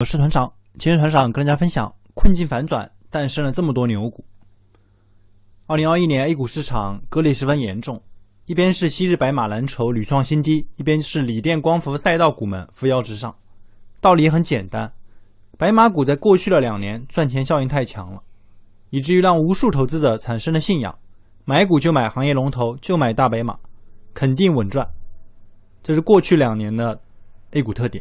我是团长，今天团长跟大家分享困境反转，诞生了这么多牛股。二零二一年 A 股市场割裂十分严重，一边是昔日白马蓝筹屡创新低，一边是锂电、光伏赛道股们扶摇直上。道理很简单，白马股在过去的两年赚钱效应太强了，以至于让无数投资者产生了信仰：买股就买行业龙头，就买大白马，肯定稳赚。这是过去两年的 A 股特点。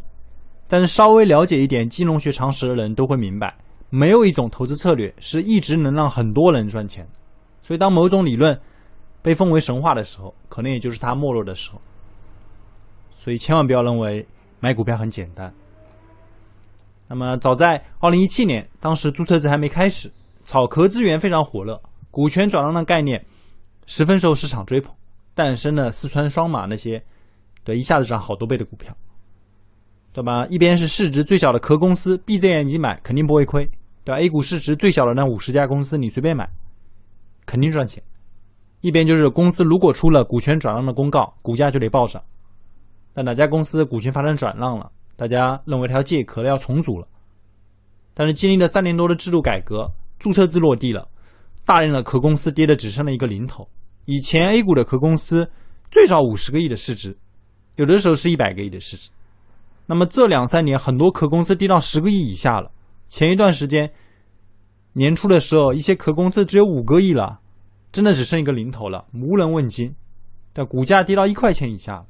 但是稍微了解一点金融学常识的人都会明白，没有一种投资策略是一直能让很多人赚钱。所以当某种理论被奉为神话的时候，可能也就是它没落的时候。所以千万不要认为买股票很简单。那么早在二零一七年，当时注册制还没开始，草壳资源非常火热，股权转让的概念十分受市场追捧，诞生了四川双马那些对一下子涨好多倍的股票。对吧？一边是市值最小的壳公司，闭着眼睛买肯定不会亏，对吧？A 股市值最小的那五十家公司，你随便买，肯定赚钱。一边就是公司如果出了股权转让的公告，股价就得暴涨。那哪家公司股权发生转让了，大家认为它要借壳了、要重组了？但是经历了三年多的制度改革，注册制落地了，大量的壳公司跌的只剩了一个零头。以前 A 股的壳公司最少五十个亿的市值，有的时候是一百个亿的市值。那么这两三年，很多壳公司跌到十个亿以下了。前一段时间，年初的时候，一些壳公司只有五个亿了，真的只剩一个零头了，无人问津。的股价跌到一块钱以下，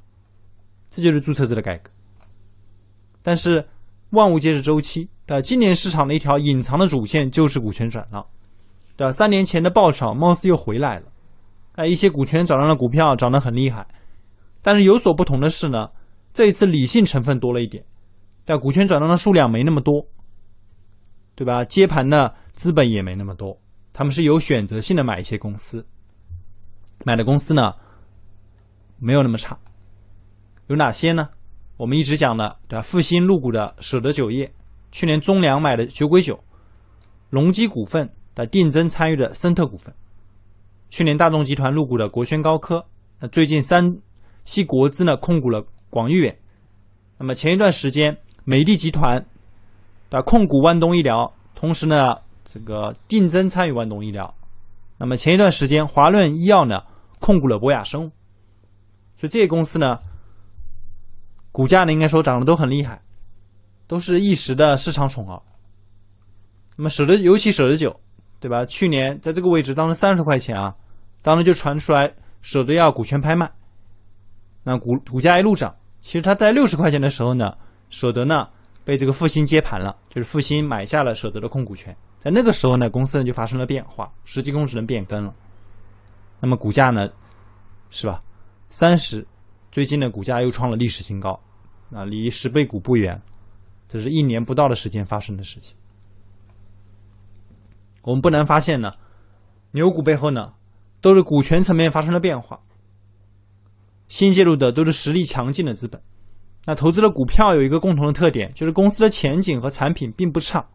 这就是注册制的改革。但是万物皆是周期，对今年市场的一条隐藏的主线就是股权转让，对三年前的暴涨貌似又回来了，那一些股权转让的股票涨得很厉害。但是有所不同的是呢。这一次理性成分多了一点，但股权转让的数量没那么多，对吧？接盘的资本也没那么多，他们是有选择性的买一些公司，买的公司呢没有那么差，有哪些呢？我们一直讲的，对吧？复兴入股的舍得酒业，去年中粮买的酒鬼酒，隆基股份的定增参与的森特股份，去年大众集团入股的国轩高科，那最近山西国资呢控股了。广誉远，那么前一段时间，美的集团啊控股万东医疗，同时呢，这个定增参与万东医疗。那么前一段时间，华润医药呢控股了博雅生物，所以这些公司呢，股价呢应该说涨得都很厉害，都是一时的市场宠儿。那么舍得，尤其舍得酒，对吧？去年在这个位置当时三十块钱啊，当时就传出来舍得要股权拍卖，那股股价一路涨。其实他在六十块钱的时候呢，舍得呢被这个复兴接盘了，就是复兴买下了舍得的控股权。在那个时候呢，公司呢就发生了变化，实际控制人变更了。那么股价呢，是吧？三十，最近的股价又创了历史新高，啊，离十倍股不远。这是一年不到的时间发生的事情。我们不难发现呢，牛股背后呢都是股权层面发生了变化。新介入的都是实力强劲的资本，那投资的股票有一个共同的特点，就是公司的前景和产品并不差，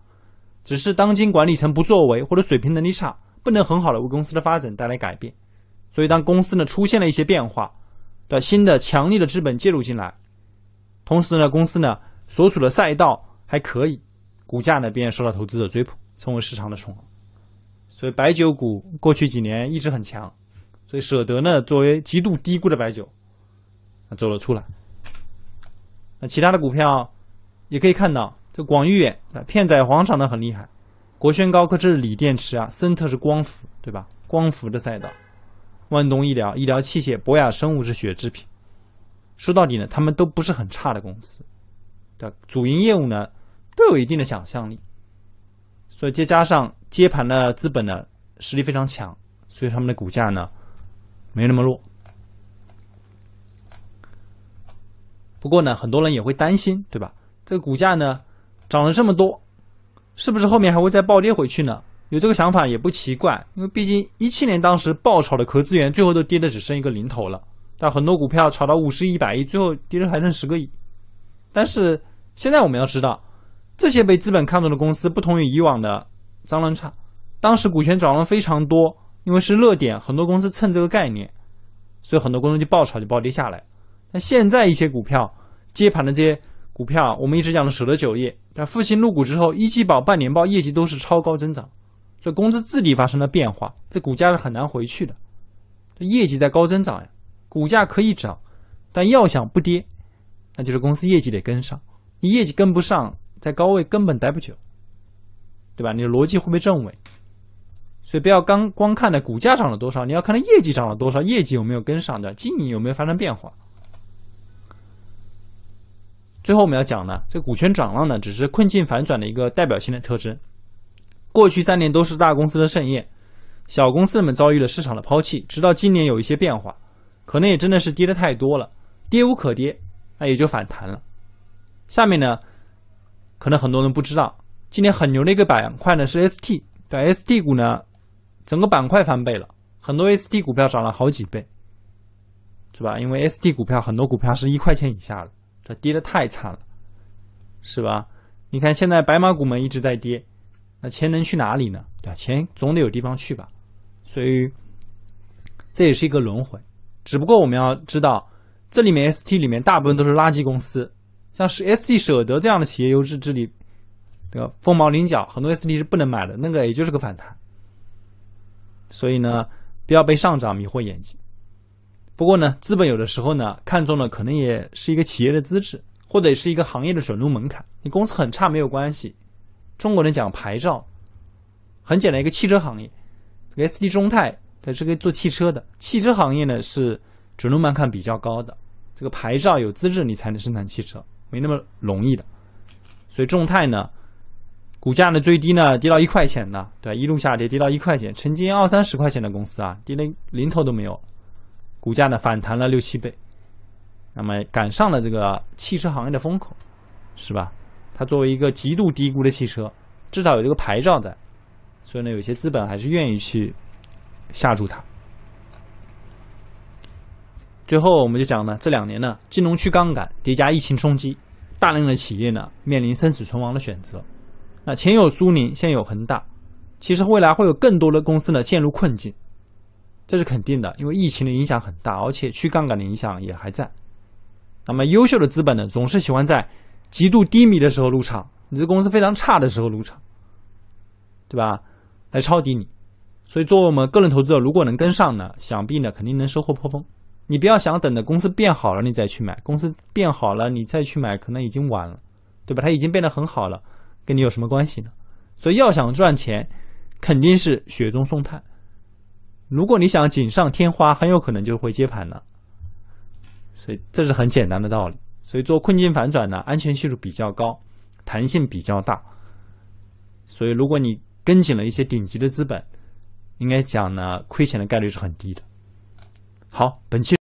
只是当今管理层不作为或者水平能力差，不能很好的为公司的发展带来改变。所以当公司呢出现了一些变化，的新的强力的资本介入进来，同时呢公司呢所处的赛道还可以，股价呢便受到投资者追捧，成为市场的宠儿。所以白酒股过去几年一直很强，所以舍得呢作为极度低估的白酒。走了出来。那其他的股票，也可以看到，这广誉远、片仔癀涨的很厉害，国轩高科是锂电池啊，森特是光伏，对吧？光伏的赛道，万东医疗医疗器械，博雅生物是血制品。说到底呢，他们都不是很差的公司，对主营业务呢都有一定的想象力，所以再加上接盘的资本呢实力非常强，所以他们的股价呢没那么弱。不过呢，很多人也会担心，对吧？这个股价呢涨了这么多，是不是后面还会再暴跌回去呢？有这个想法也不奇怪，因为毕竟一七年当时爆炒的壳资源，最后都跌的只剩一个零头了。但很多股票炒到五十、一百亿，最后跌的还剩十个亿。但是现在我们要知道，这些被资本看中的公司，不同于以往的脏乱差，当时股权转让非常多，因为是热点，很多公司蹭这个概念，所以很多公司就爆炒就暴跌下来。那现在一些股票接盘的这些股票，我们一直讲的舍得酒业，它复兴入股之后，一季报、半年报业绩都是超高增长，所以公司治理发生了变化，这股价是很难回去的。这业绩在高增长呀，股价可以涨，但要想不跌，那就是公司业绩得跟上。你业绩跟不上，在高位根本待不久，对吧？你的逻辑会被证伪。所以不要刚光看的股价涨了多少，你要看它业绩涨了多少，业绩有没有跟上的经营有没有发生变化。最后我们要讲呢，这股权转让呢，只是困境反转的一个代表性的特征。过去三年都是大公司的盛宴，小公司们遭遇了市场的抛弃，直到今年有一些变化，可能也真的是跌的太多了，跌无可跌，那也就反弹了。下面呢，可能很多人不知道，今年很牛的一个板块呢是 ST，对，ST 股呢，整个板块翻倍了很多，ST 股票涨了好几倍，是吧？因为 ST 股票很多股票是一块钱以下的。它跌的太惨了，是吧？你看现在白马股们一直在跌，那钱能去哪里呢？对吧？钱总得有地方去吧。所以这也是一个轮回。只不过我们要知道，这里面 ST 里面大部分都是垃圾公司，像是 ST 舍得这样的企业优质治理，对吧？凤毛麟角，很多 ST 是不能买的，那个也就是个反弹。所以呢，不要被上涨迷惑眼睛。不过呢，资本有的时候呢，看中了可能也是一个企业的资质，或者是一个行业的准入门槛。你公司很差没有关系。中国人讲牌照，很简单，一个汽车行业，这个 SD 中泰它是个做汽车的，汽车行业呢是准入门槛比较高的，这个牌照有资质你才能生产汽车，没那么容易的。所以众泰呢，股价呢最低呢跌到一块钱呢，对，一路下跌跌到一块钱，曾经二三十块钱的公司啊，跌的零头都没有。股价呢反弹了六七倍，那么赶上了这个汽车行业的风口，是吧？它作为一个极度低估的汽车，至少有这个牌照在，所以呢，有些资本还是愿意去吓住它。最后，我们就讲呢，这两年呢，金融去杠杆叠加疫情冲击，大量的企业呢面临生死存亡的选择。那前有苏宁，现有恒大，其实未来会有更多的公司呢陷入困境。这是肯定的，因为疫情的影响很大，而且去杠杆的影响也还在。那么优秀的资本呢，总是喜欢在极度低迷的时候入场，你这公司非常差的时候入场，对吧？来抄底你。所以作为我们个人投资者，如果能跟上呢，想必呢肯定能收获颇丰。你不要想等着公司变好了你再去买，公司变好了你再去买，可能已经晚了，对吧？它已经变得很好了，跟你有什么关系呢？所以要想赚钱，肯定是雪中送炭。如果你想锦上添花，很有可能就会接盘了，所以这是很简单的道理。所以做困境反转呢，安全系数比较高，弹性比较大。所以如果你跟紧了一些顶级的资本，应该讲呢，亏钱的概率是很低的。好，本期。